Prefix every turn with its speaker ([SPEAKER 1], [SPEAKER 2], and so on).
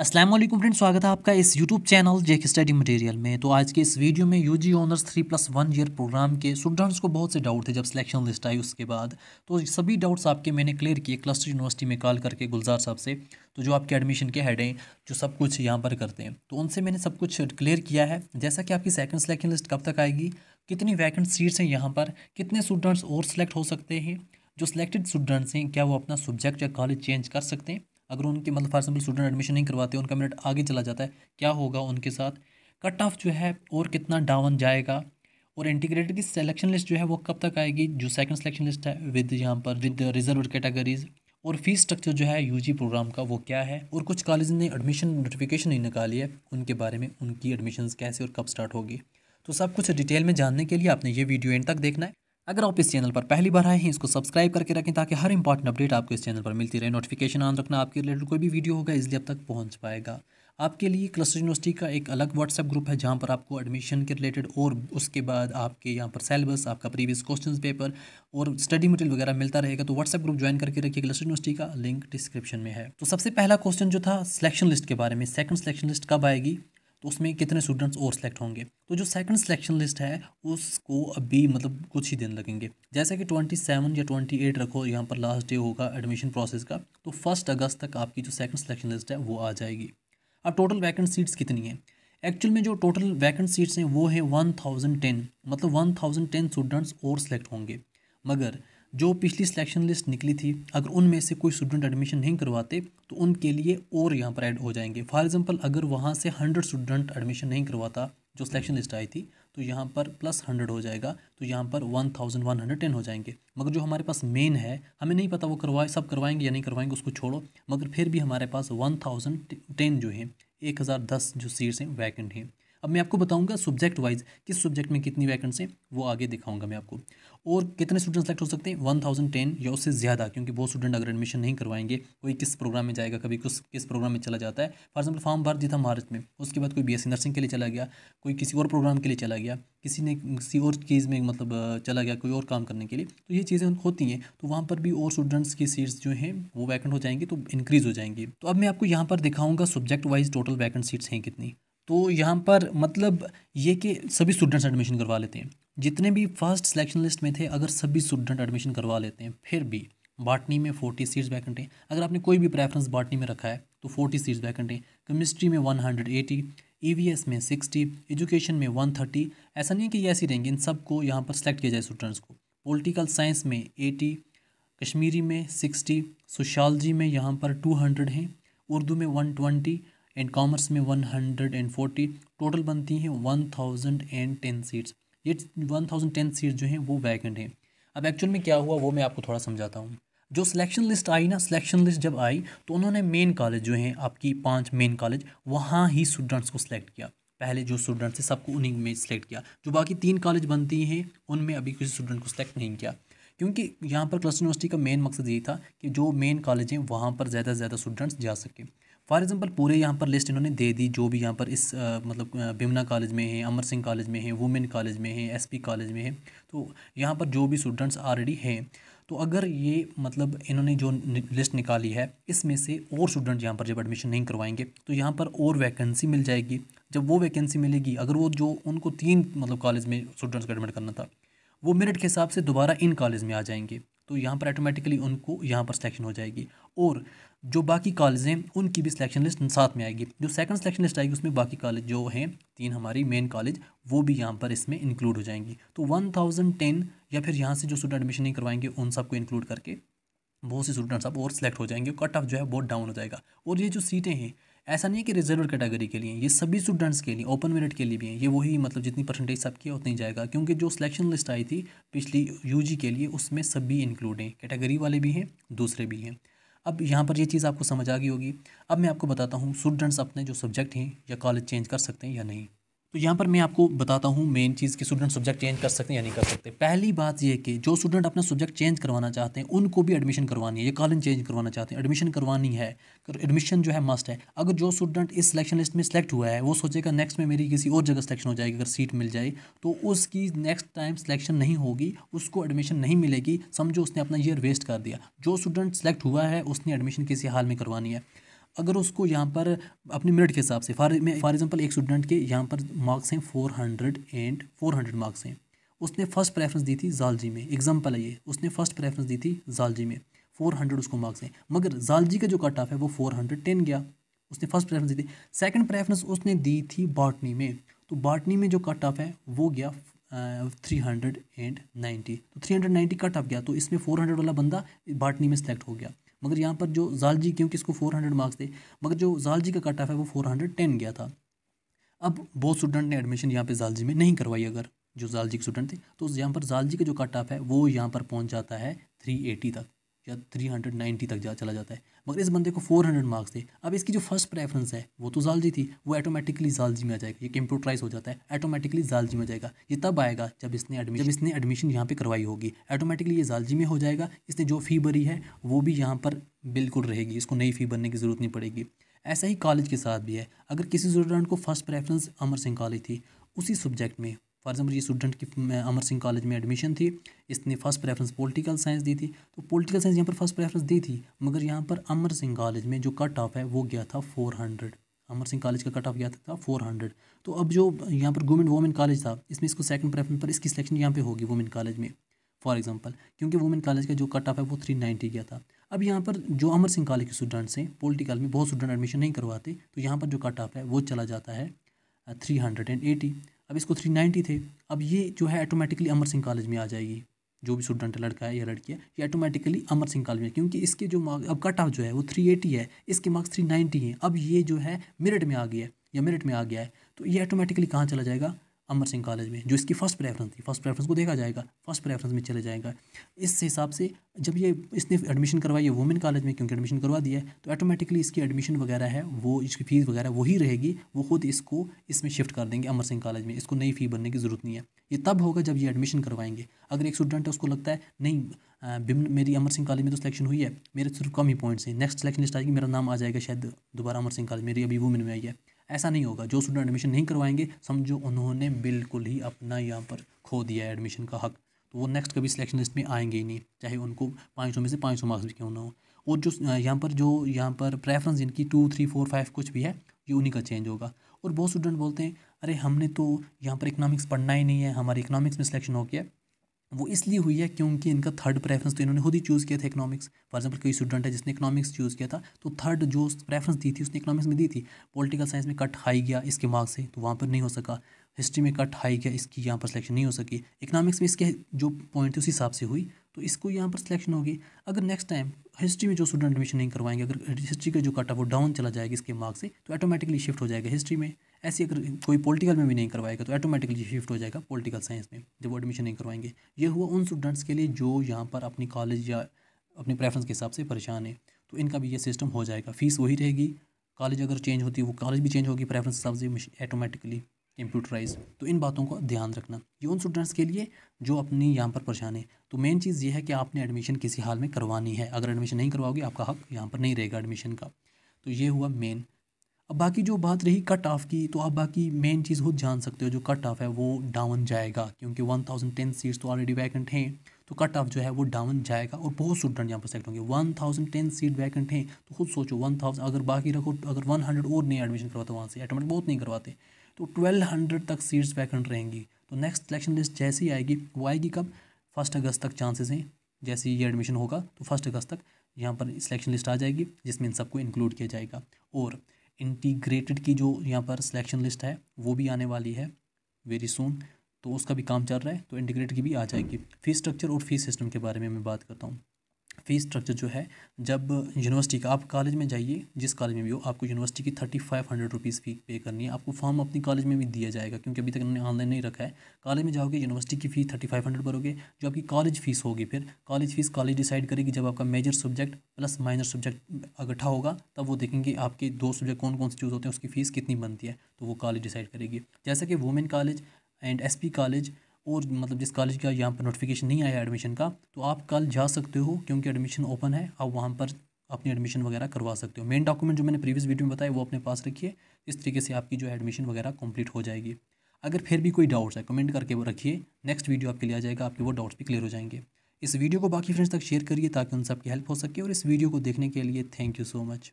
[SPEAKER 1] Aslam friends स्वागत है आपका इस YouTube channel Jake study material में तो आज के इस वीडियो में U G honours three plus one year programme के स्टूडेंट्स को बहुत से डाउट थे जब सिलेक्शन लिस्ट आई उसके बाद तो सभी डाउट्स आपके मैंने क्लियर किए क्लस्टर यूनिवर्सिटी में कॉल करके गुलजार साहब से तो जो आपके एडमिशन के हेड हैं जो सब कुछ यहाँ पर करते हैं तो उनसे मैंने सब कुछ क्लियर किया है जैसा कि आपकी सेकेंड सिलेक्शन लिस्ट कब तक आएगी कितनी वैकेंट सीट्स हैं यहाँ पर कितने स्टूडेंट्स और सिलेक्ट हो सकते हैं जो सिलेक्टेड स्टूडेंट्स हैं क्या वो अपना सब्जेक्ट या कॉलेज चेंज कर सकते हैं अगर उनके मतलब फॉर एग्जाम्पल स्टूडेंट एडमिशन नहीं करवाते उनका मेरिट आगे चला जाता है क्या होगा उनके साथ कट ऑफ जो है और कितना डाउन जाएगा और इंटीग्रेटेड की सिलेक्शन लिस्ट जो है वो कब तक आएगी जो सेकंड सिलेक्शन लिस्ट है विद यहाँ पर विद रिजर्व कैटेगरीज और फीस स्ट्रक्चर जो है यूजी प्रोग्राम का वो क्या है और कुछ कॉलेज ने एडमिशन नोटिफिकेशन नहीं निकाली है उनके बारे में उनकी एडमिशन कैसे और कब स्टार्ट होगी तो सब कुछ डिटेल में जानने के लिए आपने ये वीडियो एंड तक देखना है अगर आप इस चैनल पर पहली बार आए हैं इसको सब्सक्राइब करके रखें ताकि हर इंपॉर्टेंट अपडेट आपको इस चैनल पर मिलती रहे नोटिफिकेशन ऑन रखना आपके रिलेटेड कोई भी वीडियो होगा इसलिए अब तक पहुंच पाएगा आपके लिए क्लस्टर यूनिवर्सिटी का एक अलग व्हाट्सएप ग्रुप है जहाँ पर आपको एडमिशन के रिलेटेड और उसके बाद आपके यहाँ पर सेलेबस आपका प्रीवियस क्वेश्चन पेपर और स्टडी मटेरियल वगैरह मिलता रहेगा तो व्हाट्सएप ग्रुप ज्वाइन करके रखिए क्लस्टर यूनिवर्सिटी का लिंक डिस्क्रिप्शन में है तो सबसे पहला क्वेश्चन जो था सिलेक्शन लिस्ट के बारे में सेकंड सिलेक्शन लिस्ट कब आएगी तो उसमें कितने स्टूडेंट्स और सेलेक्ट होंगे तो जो सेकंड सिलेक्शन लिस्ट है उसको अभी मतलब कुछ ही दिन लगेंगे जैसे कि 27 या 28 रखो यहाँ पर लास्ट डे होगा एडमिशन प्रोसेस का तो फर्स्ट अगस्त तक आपकी जो सेकंड सिलेक्शन लिस्ट है वो आ जाएगी अब टोटल वैकेंट सीट्स कितनी हैं एक्चुअल में जो टोटल वैकेंट सीट्स हैं वो हैं वन थाउजेंड टेन मतलब वन थाउजेंड टेन स्टूडेंट्स और सेलेक्ट होंगे मगर जो पिछली सिलेक्शन लिस्ट निकली थी अगर उनमें से कोई स्टूडेंट एडमिशन नहीं करवाते तो उनके लिए और यहाँ पर ऐड हो जाएंगे फॉर एग्जांपल अगर वहाँ से हंड्रेड स्टूडेंट एडमिशन नहीं करवाता जो सिलेक्शन लिस्ट आई थी तो यहाँ पर प्लस हंड्रेड हो जाएगा तो यहाँ पर one thousand one hundred ten हो जाएंगे मगर जो हमारे पास मेन है हमें नहीं पता वो करवाए सब करवाएंगे या नहीं करवाएंगे उसको छोड़ो मगर फिर भी हमारे पास वन थाउजेंड टेन जो है एक हज़ार दस जो सीट्स हैं वैकेंट हैं अब मैं आपको बताऊंगा सब्जेक्ट वाइज किस सब्जेक्ट में कितनी वैकेंट्स हैं वो आगे दिखाऊंगा मैं आपको और कितने स्टूडेंट सेलेक्ट हो सकते हैं वन थाउजेंड टेन या उससे ज़्यादा क्योंकि बहुत स्टूडेंट अगर एडमिशन नहीं करवाएंगे कोई किस प्रोग्राम में जाएगा कभी किस किस प्रोग्राम में चला जाता है फॉर एग्जाम्पल फॉर्म भर दिया था मार्च में उसके बाद कोई बी नर्सिंग के लिए चला गया कोई किसी और प्रोग्राम के लिए चला गया किसी ने किसी और चीज़ में मतलब चला गया कोई और काम करने के लिए तो ये चीज़ें होती हैं तो वहाँ पर भी और स्टूडेंट्स की सीट्स जो हैं वो वैकेंट हो जाएंगी तो इंक्रीज़ हो जाएंगी तो अब मैं आपको यहाँ पर दिखाऊँगा subject wise total vacant seats हैं कितनी तो यहाँ पर मतलब ये कि सभी स्टूडेंट्स एडमिशन करवा लेते हैं जितने भी फर्स्ट सिलेक्शन लिस्ट में थे अगर सभी स्टूडेंट एडमिशन करवा लेते हैं फिर भी बाटनी में फोर्टी सीट्स वैकेंट हैं अगर आपने कोई भी प्रेफरेंस बाटनी में रखा है तो फोर्टी सीट्स वैकेंट हैं केमिस्ट्री में वन हंड्रेड एटी ई में सिक्सटी एजुकेशन में वन थर्टी ऐसा नहीं है कि ये ऐसी रहेंगे इन सबको यहाँ पर सेलेक्ट किया जाए स्टूडेंट्स को पोलिटिकल साइंस में एटी कश्मीरी में सिक्सटी सोशालजी में यहाँ पर टू हंड्रेड हैं उर्दू में वन ट्वेंटी एंड कॉमर्स में one hundred and forty total बनती हैं one thousand and ten seats ये वन थाउजेंड टेन सीट जो हैं वो वैकेंट हैं अब एक्चुअल में क्या हुआ वो मैं आपको थोड़ा समझाता हूँ जो सिलेक्शन लिस्ट आई ना सिलेक्शन लिस्ट जब आई तो उन्होंने मेन कॉलेज जो हैं आपकी पांच मेन कॉलेज वहाँ ही स्टूडेंट्स को सिलेक्ट किया पहले जो स्टूडेंट थे सबको उन्हीं में सिलेक्ट किया जो बाकी तीन कॉलेज बनती हैं उनमें अभी किसी स्टूडेंट को सिलेक्ट नहीं किया क्योंकि यहाँ पर क्लस्टर यूनिवर्सिटी का मेन मकसद यही था कि जो मेन कॉलेज हैं वहाँ पर ज़्यादा से ज़्यादा स्टूडेंट्स जा सकें फॉर एग्जांपल पूरे यहाँ पर लिस्ट इन्होंने दे दी जो भी यहाँ पर इस आ, मतलब बिमना कॉलेज में है अमर सिंह कॉलेज में है वुमेन कॉलेज में है एसपी कॉलेज में है तो यहाँ पर जो भी स्टूडेंट्स ऑलरेडी हैं तो अगर ये मतलब इन्होंने जो लिस्ट निकाली है इसमें से और स्टूडेंट यहाँ पर जब एडमिशन नहीं करवाएंगे तो यहाँ पर और वैकेंसी मिल जाएगी जब वो वैकेंसी मिलेगी अगर वो जो उनको तीन मतलब कॉलेज में स्टूडेंट्स को एडमिट करना था वो मेरिट के हिसाब से दोबारा इन कॉलेज में आ जाएंगे तो यहाँ पर ऑटोमेटिकली उनको यहाँ पर सिलेक्शन हो जाएगी और जो बाकी कॉलेज हैं उनकी भी सिलेक्शन लिस्ट साथ में आएगी जो सेकंड सिलेक्शन लिस्ट आएगी उसमें बाकी कॉलेज जो हैं तीन हमारी मेन कॉलेज वो भी यहाँ पर इसमें इंक्लूड हो जाएंगी तो वन थाउजेंड टेन या फिर यहाँ से जो स्टूडेंट एडमिशन नहीं करवाएंगे उन सबको इंक्लूड करके बहुत से स्टूडेंट्स अब और सिलेक्ट हो जाएंगे कट ऑफ जो है बहुत डाउन हो जाएगा और ये जो सीटें हैं ऐसा नहीं है कि रिजर्व कैटेगरी के लिए ये सभी स्टूडेंट्स के लिए ओपन मेरिट के लिए भी हैं ये वही मतलब जितनी परसेंटेज सबकी है उतनी जाएगा क्योंकि जो सिलेक्शन लिस्ट आई थी पिछली यूजी के लिए उसमें सभी इंक्लूड हैं कैटेगरी वाले भी हैं दूसरे भी हैं अब यहाँ पर ये चीज़ आपको समझ आ गई होगी अब मैं आपको बताता हूँ स्टूडेंट्स अपने जो सब्जेक्ट हैं या कॉलेज चेंज कर सकते हैं या नहीं तो यहाँ पर मैं आपको बताता हूँ मेन चीज़ कि स्टूडेंट सब्जेक्ट चेंज कर सकते हैं या नहीं कर सकते पहली बात यह कि जो स्टूडेंट अपना सब्जेक्ट चेंज करवाना चाहते हैं उनको भी एडमिशन करवानी है ये कॉलेज चेंज करवाना चाहते हैं एडमिशन करवानी है एडमिशन तो जो है मस्ट है अगर जो स्टूडेंट इस सिलेक्शन लिस्ट में सेलेक्ट हुआ है वो सोचेगा नेक्स्ट में मेरी किसी और जगह सिलेक्शन हो जाएगी अगर सीट मिल जाए तो उसकी नेक्स्ट टाइम सिलेक्शन नहीं होगी उसको एडमिशन नहीं मिलेगी समझो उसने अपना ईयर वेस्ट कर दिया जो स्टूडेंट सेलेक्ट हुआ है उसने एडमिशन किसी हाल में करवानी है अगर उसको यहाँ पर अपने मेरिट के हिसाब से फॉर में फॉर एग्जाम्पल एक स्टूडेंट के यहाँ पर मार्क्स हैं four hundred and four hundred marks हैं उसने फर्स्ट प्रेफरेंस दी थी जालजी में एग्जाम्पल है ये उसने फर्स्ट प्रेफरेंस दी थी जालजी में फोर हंड्रेड उसको मार्क्स हैं मगर जालजी का जो कट ऑफ है वो फोर हंड्रेड टेन गया उसने फर्स्ट प्रेफरेंस दी थी सेकेंड प्रेफरेंस उसने दी थी बॉटनी में तो बॉटनी में जो कट ऑफ है वो गया थ्री हंड्रेड एंड नाइन्टी तो three hundred ninety cut off गया तो इसमें फोर हंड्रेड वाला बंदा बॉटनी में सेलेक्ट हो गया मगर यहाँ पर जो जालजी क्योंकि इसको फोर हंड्रेड मार्क्स थे मगर जो जालजी का कट ऑफ है वो फोर हंड्रेड टेन गया था अब बहुत स्टूडेंट ने एडमिशन यहाँ पे जालजी में नहीं करवाई अगर जो जालजी के स्टूडेंट थे तो यहाँ पर जालजी का जो कट ऑफ है वो यहाँ पर पहुँच जाता है थ्री एटी तक या थ्री हंड्रेड नाइन्टी तक जा चला जाता है मगर इस बंदे को फोर हंड्रेड मार्क्स थे अब इसकी जो फर्स्ट प्रेफरेंस है वो तो जालजी थी वो ऑटोमेटिकली जालजी में आ जाएगा ये कंप्यूटराइज हो जाता है ऑटोमेटिकली जालजी में जाएगा ये तब आएगा जब इसने एडमिशन जब इसने एडमिशन यहाँ पर करवाई होगी ऑटोमेटिकली ये जालजी में हो जाएगा इसने जो फ़ी भरी है वो भी यहाँ पर बिल्कुल रहेगी इसको नई फ़ी भरने की ज़रूरत नहीं पड़ेगी ऐसा ही कॉलेज के साथ भी है अगर किसी स्टूडेंट को first preference Amar Singh college थी उसी सब्जेक्ट में फॉर एग्जाम्पल ये स्टूडेंट की अमर सिंह कॉलेज में एडमिशन थी इसने फर्स्ट प्रेफरेंस पॉलिटिकल साइंस दी थी तो पॉलिटिकल साइंस यहाँ पर फर्स्ट प्रेफरेंस दी थी मगर यहाँ पर अमर सिंह कॉलेज में जो कट ऑफ है वो गया था four hundred Amar Singh college का कट ऑफ गया था फोर हंड्रेड तो अब जो यहाँ पर गवर्नमेंट वोमेन कॉलेज था इसमें इसको सेकंड प्रेफरेंस पर इसकी सिलेक्शन यहाँ पर होगी वोमेन कॉलेज में फॉर एग्जाम्पल क्योंकि वुमेन कॉलेज का जो कट ऑफ है वो थ्री नाइन्टी गया था अब यहाँ पर जो अमर सिंह कॉलेज के स्टूडेंट्स हैं पोलिटिकल में बहुत स्टूडेंट एडमिशन नहीं करवाते तो यहाँ पर जो कट ऑफ है वो चला जाता है थ्री हंड्रेड एंड एटी अब इसको थ्री नाइन्टी थे अब ये जो है ऑटोमेटिकली अमर सिंह कॉलेज में आ जाएगी जो भी स्टूडेंट लड़का है या लड़की है ये ऑटोमेटिकली अमर सिंह कॉलेज में क्योंकि इसके जो मार्क्स अब कट ऑफ जो है वो थ्री एटी है इसके मार्क्स थ्री नाइन्टी हैं अब ये जो है मेरिट में आ गया है या मेरिट में आ गया है तो ये ऑटोमेटिकली कहाँ चला जाएगा अमर सिंह कॉलेज में जो इसकी फर्स्ट प्रेफरेंस थी फर्स्ट प्रेफरेंस को देखा जाएगा फर्स्ट प्रेफरेंस में चले जाएगा इस हिसाब से जब ये इसने एडमिशन करवाई है वुमेन कॉलेज में क्योंकि एडमिशन करवा दिया है तो ऑटोमेटिकली इसकी एडमिशन वगैरह है वो इसकी फ़ीस वगैरह वही रहेगी वो खुद इसको इसमें शिफ्ट कर देंगे अमर सिंह कॉलेज में इसको नई फ़ी भरने की ज़रूरत नहीं है ये तब होगा जब ये एडमिशन करवाएंगे अगर एक स्टूडेंट है उसको लगता है नहीं बिम मेरी अमर सिंह कॉलेज में तो सिलेक्शन हुई है मेरे सिर्फ कम ही पॉइंट्स हैं नेक्स्ट सिलेक्शन लिस्ट आएगी मेरा नाम आ जाएगा शायद दोबारा अमर सिंह कॉलेज मेरी अभी वुमेन में आई है ऐसा नहीं होगा जो स्टूडेंट एडमिशन नहीं करवाएंगे समझो उन्होंने बिल्कुल ही अपना यहाँ पर खो दिया है एडमिशन का हक तो वो नेक्स्ट कभी सिलेक्शन लिस्ट में आएंगे ही नहीं चाहे उनको पाँच सौ में से पाँच सौ मार्क्स भी क्यों ना हो और जो यहाँ पर जो यहाँ पर प्रेफरेंस जिनकी टू थ्री फोर फाइव कुछ भी है ये उन्हीं का चेंज होगा और बहुत स्टूडेंट बोलते हैं अरे हमने तो यहाँ पर इकनॉमिक्स पढ़ना ही नहीं है हमारे इकनॉमिक्स में सिलेक्शन हो गया वो इसलिए हुई है क्योंकि इनका थर्ड प्रेफरेंस तो इन्होंने खुद ही चूज़ किया था इकोनॉमिक्स फॉर एग्जांपल कोई स्टूडेंट है जिसने इकोनॉमिक्स चूज़ किया था तो थर्ड जो प्रेफरेंस दी थी उसने इकोनॉमिक्स में दी थी पॉलिटिकल साइंस में कट हाई गया इसके मार्क्स से तो वहाँ पर नहीं हो सका हिस्ट्री में कट हाई गया इसकी यहाँ पर सिलेक्शन नहीं हो सकी इकनॉमिक्स में इसके जो पॉइंट थे उस हिसाब से हुई तो इसको यहाँ पर सिलेक्शन होगी अगर नेक्स्ट टाइम हिस्ट्री में जो स्टूडेंट एडमिशन नहीं करवाएंगे अगर हिस्ट्री का जो कट है वो डाउन चला जाएगा इसके मार्क्स से तो ऑटोमेटिकली शिफ्ट हो जाएगा हिस्ट्री में ऐसी अगर कोई पॉलिटिकल में भी नहीं करवाएगा तो ऑटोमेटिकली शिफ्ट हो जाएगा पॉलिटिकल साइंस में जब वो एडमिशन नहीं करवाएंगे ये हुआ उन स्टूडेंट्स के लिए जो यहाँ पर अपनी कॉलेज या अपनी प्रेफरेंस के हिसाब से परेशान है तो इनका भी ये सिस्टम हो जाएगा फ़ीस वही रहेगी कॉलेज अगर चेंज होती है वो कॉलेज भी चेंज होगी प्रेफरेंस के हिसाब से ऑटोमेटिकली कंप्यूटराइज तो इन बातों का ध्यान रखना ये उन स्टूडेंट्स के लिए जो अपनी यहाँ पर परेशान है तो मेन चीज़ ये है कि आपने एडमिशन किसी हाल में करवानी है अगर एडमिशन नहीं करवाओगे आपका हक यहाँ पर नहीं रहेगा एडमिशन का तो ये हुआ मेन अब बाकी जो बात रही कट ऑफ की तो आप बाकी मेन चीज़ खुद जान सकते हो जो कट ऑफ है वो डाउन जाएगा क्योंकि वन थाउजेंड टेन सीट्स तो ऑलरेडी वैकेंट हैं तो कट ऑफ जो है वो डाउन जाएगा और बहुत स्टूडेंट यहाँ पर सेलेक्ट होंगे one thousand ten seat vacant हैं तो खुद सोचो वन थाउजेंड अगर बाकी रखो अगर वन हंड्रेड और नहीं एडमिशन करवाते वहाँ से एटोमेटिक बहुत नहीं करवाते तो ट्वेल्व हंड्रेड तक सीट्स वैकेंट रहेंगी तो नेक्स्ट सिलेक्शन लिस्ट जैसे ही आएगी वो आएगी कब फर्स्ट अगस्त तक चांसेस हैं जैसे ही ये एडमिशन होगा तो फर्स्ट अगस्त तक यहाँ पर सिलेक्शन लिस्ट आ जाएगी जिसमें इन सबको इंक्लूड किया जाएगा और इंटीग्रेटेड की जो यहाँ पर सिलेक्शन लिस्ट है वो भी आने वाली है वेरी सून तो उसका भी काम चल रहा है तो इंटीग्रेट की भी आ जाएगी फीस स्ट्रक्चर और फीस सिस्टम के बारे में मैं बात करता हूँ फ़ीस स्ट्रक्चर जो है जब यूनिवर्सिटी का आप कॉलेज में जाइए जिस कॉलेज में भी हो आपको यूनिवर्सिटी की thirty five hundred rupees fee pay करनी है आपको फॉर्म अपनी कॉलेज में भी दिया जाएगा क्योंकि अभी तक उन्होंने ऑनलाइन नहीं रखा है कॉलेज में जाओगे यूनिवर्सिटी की फ़ी थर्टी फाइव हंड्रेड भरोगे जो आपकी कॉलेज फ़ीस होगी फिर कॉलेज फ़ीस कॉलेज डिसाइड करेगी जब आपका major subject plus minor subject इकट्ठा होगा तब वो देखेंगे आपके दो सब्जेक्ट कौन कौन से चूज़ होते हैं उसकी फ़ीस कितनी बनती है तो वो कॉलेज डिसाइड करेगी जैसा कि women college and S college और मतलब जिस कॉलेज का यहाँ पर नोटिफिकेशन नहीं आया एडमिशन का तो आप कल जा सकते हो क्योंकि एडमिशन ओपन है आप वहाँ पर अपनी एडमिशन वगैरह करवा सकते हो मेन डॉक्यूमेंट जो मैंने प्रीवियस वीडियो में बताया वो अपने पास रखिए इस तरीके से आपकी जो एडमिशन वगैरह कंप्लीट हो जाएगी अगर फिर भी कोई डाउट्स है कमेंट करके वो रखिए नेक्स्ट वीडियो आपके लिए आ जाएगा आपके वो डाउट्स भी क्लियर हो जाएंगे इस वीडियो को बाकी फ्रेंड्स तक शेयर करिए ताकि उन सबकी हेल्प हो सके और इस वीडियो को देखने के लिए थैंक यू सो मच